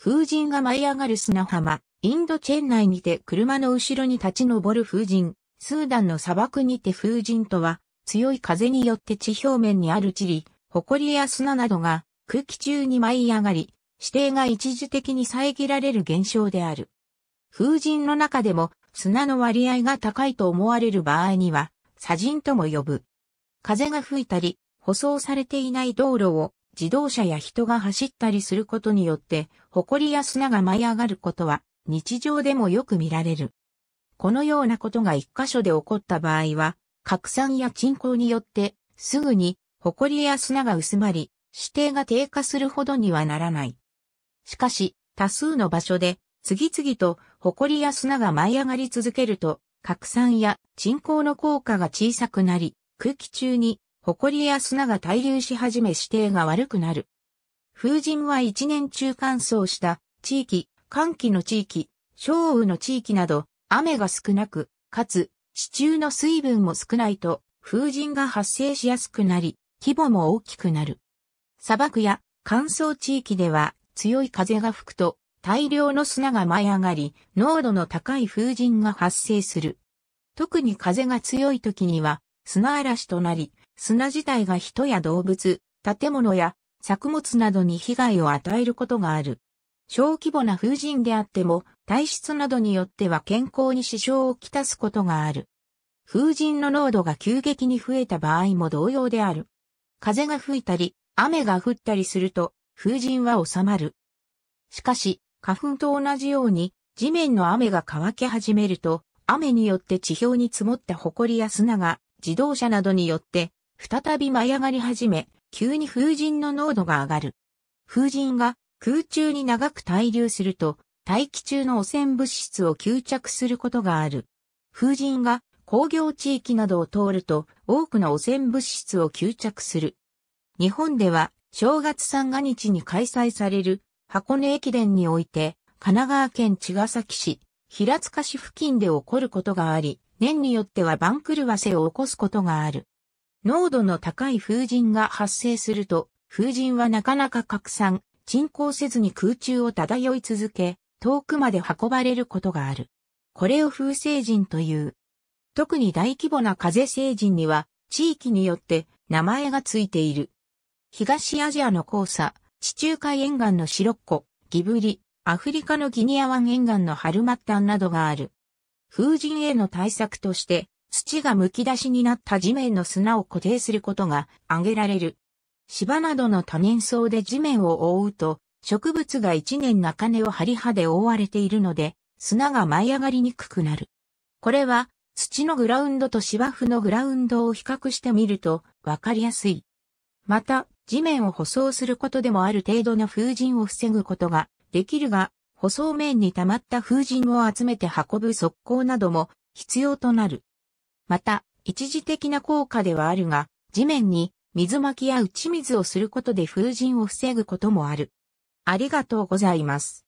風神が舞い上がる砂浜、インドチェン内にて車の後ろに立ち上る風神、スーダンの砂漠にて風神とは、強い風によって地表面にある塵、埃や砂などが空気中に舞い上がり、指定が一時的に遮られる現象である。風神の中でも砂の割合が高いと思われる場合には、砂神とも呼ぶ。風が吹いたり、舗装されていない道路を自動車や人が走ったりすることによって、埃や砂が舞い上がることは、日常でもよく見られる。このようなことが一箇所で起こった場合は、拡散や沈降によって、すぐに、埃や砂が薄まり、指定が低下するほどにはならない。しかし、多数の場所で、次々と、埃や砂が舞い上がり続けると、拡散や沈降の効果が小さくなり、空気中に埃や砂が滞留し始め指定が悪くなる。風神は一年中乾燥した地域、寒気の地域、小雨の地域など、雨が少なく、かつ、地中の水分も少ないと、風神が発生しやすくなり、規模も大きくなる。砂漠や乾燥地域では、強い風が吹くと、大量の砂が舞い上がり、濃度の高い風神が発生する。特に風が強い時には、砂嵐となり、砂自体が人や動物、建物や作物などに被害を与えることがある。小規模な風神であっても、体質などによっては健康に支障をきたすことがある。風神の濃度が急激に増えた場合も同様である。風が吹いたり、雨が降ったりすると、風神は収まる。しかし、花粉と同じように、地面の雨が乾き始めると、雨によって地表に積もった埃や砂が自動車などによって再び舞い上がり始め、急に風神の濃度が上がる。風神が空中に長く滞留すると、大気中の汚染物質を吸着することがある。風神が工業地域などを通ると多くの汚染物質を吸着する。日本では正月三が日に開催される箱根駅伝において神奈川県茅ヶ崎市、平塚市付近で起こることがあり、年によっては番狂わせを起こすことがある。濃度の高い風神が発生すると、風神はなかなか拡散、沈降せずに空中を漂い続け、遠くまで運ばれることがある。これを風星人という。特に大規模な風星人には、地域によって名前がついている。東アジアの黄砂、地中海沿岸のシロッコ、ギブリ、アフリカのギニア湾沿岸のハルマッタンなどがある。風神への対策として、土が剥き出しになった地面の砂を固定することが挙げられる。芝などの多年草で地面を覆うと、植物が一年中根を張り葉で覆われているので、砂が舞い上がりにくくなる。これは、土のグラウンドと芝生のグラウンドを比較してみると、わかりやすい。また、地面を舗装することでもある程度の風塵を防ぐことができるが、舗装面に溜まった風塵を集めて運ぶ速攻なども必要となる。また、一時的な効果ではあるが、地面に水巻きや打ち水をすることで風神を防ぐこともある。ありがとうございます。